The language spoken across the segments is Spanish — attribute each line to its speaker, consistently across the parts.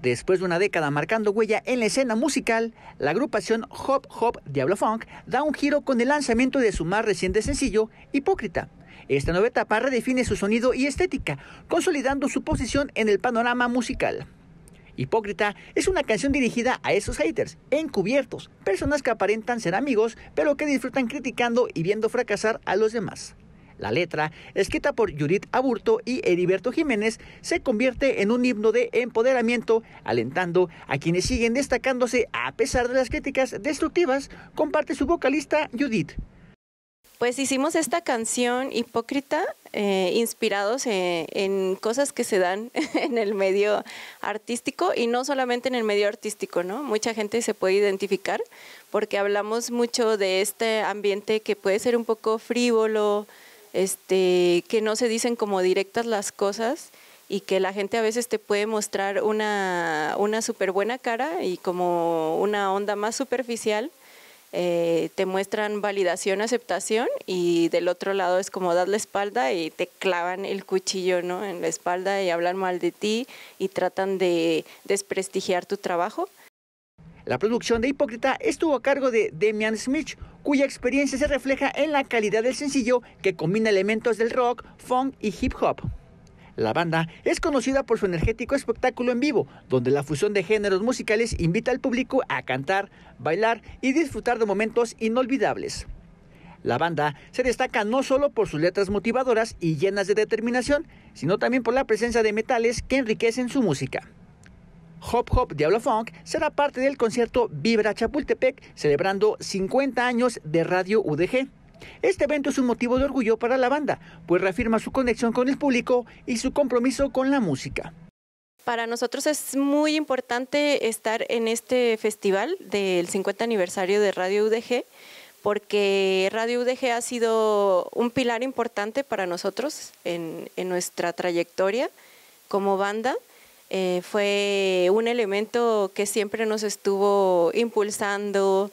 Speaker 1: Después de una década marcando huella en la escena musical, la agrupación Hop Hop Diablo Funk da un giro con el lanzamiento de su más reciente sencillo, Hipócrita. Esta nueva etapa redefine su sonido y estética, consolidando su posición en el panorama musical. Hipócrita es una canción dirigida a esos haters, encubiertos, personas que aparentan ser amigos, pero que disfrutan criticando y viendo fracasar a los demás. La letra, escrita por Judith Aburto y Heriberto Jiménez, se convierte en un himno de empoderamiento, alentando a quienes siguen destacándose a pesar de las críticas destructivas, comparte su vocalista Judith.
Speaker 2: Pues hicimos esta canción hipócrita, eh, inspirados en, eh, en, cosas que se dan en el medio artístico y no solamente en el medio artístico, ¿no? Mucha gente se puede identificar porque hablamos mucho de este ambiente que puede ser un poco frívolo, este, que no se dicen como directas las cosas y que la gente a veces te puede mostrar una, una súper buena cara y como una onda más superficial, eh, te muestran validación, aceptación y del otro lado es como dar la espalda y te clavan el cuchillo en la espalda y hablan mal de ti y tratan de desprestigiar tu trabajo.
Speaker 1: La producción de Hipócrita estuvo a cargo de Demian Smith, cuya experiencia se refleja en la calidad del sencillo que combina elementos del rock, funk y hip hop. La banda es conocida por su energético espectáculo en vivo, donde la fusión de géneros musicales invita al público a cantar, bailar y disfrutar de momentos inolvidables. La banda se destaca no solo por sus letras motivadoras y llenas de determinación, sino también por la presencia de metales que enriquecen su música. Hop Hop Diablo Funk será parte del concierto Vibra Chapultepec, celebrando 50 años de Radio UDG. Este evento es un motivo de orgullo para la banda, pues reafirma su conexión con el público y su compromiso con la música.
Speaker 2: Para nosotros es muy importante estar en este festival del 50 aniversario de Radio UDG, porque Radio UDG ha sido un pilar importante para nosotros en, en nuestra trayectoria como banda eh, fue un elemento que siempre nos estuvo impulsando,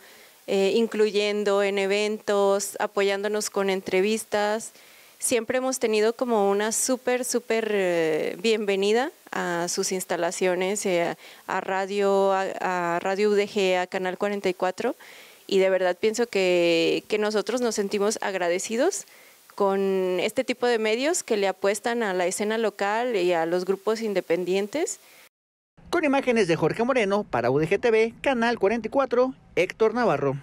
Speaker 2: eh, incluyendo en eventos, apoyándonos con entrevistas. Siempre hemos tenido como una súper, súper eh, bienvenida a sus instalaciones, a radio, a, Radio UDG, a Canal 44. Y de verdad pienso que, que nosotros nos sentimos agradecidos con este tipo de medios que le apuestan a la escena local y a los grupos independientes.
Speaker 1: Con imágenes de Jorge Moreno para UDGTV, Canal 44, Héctor Navarro.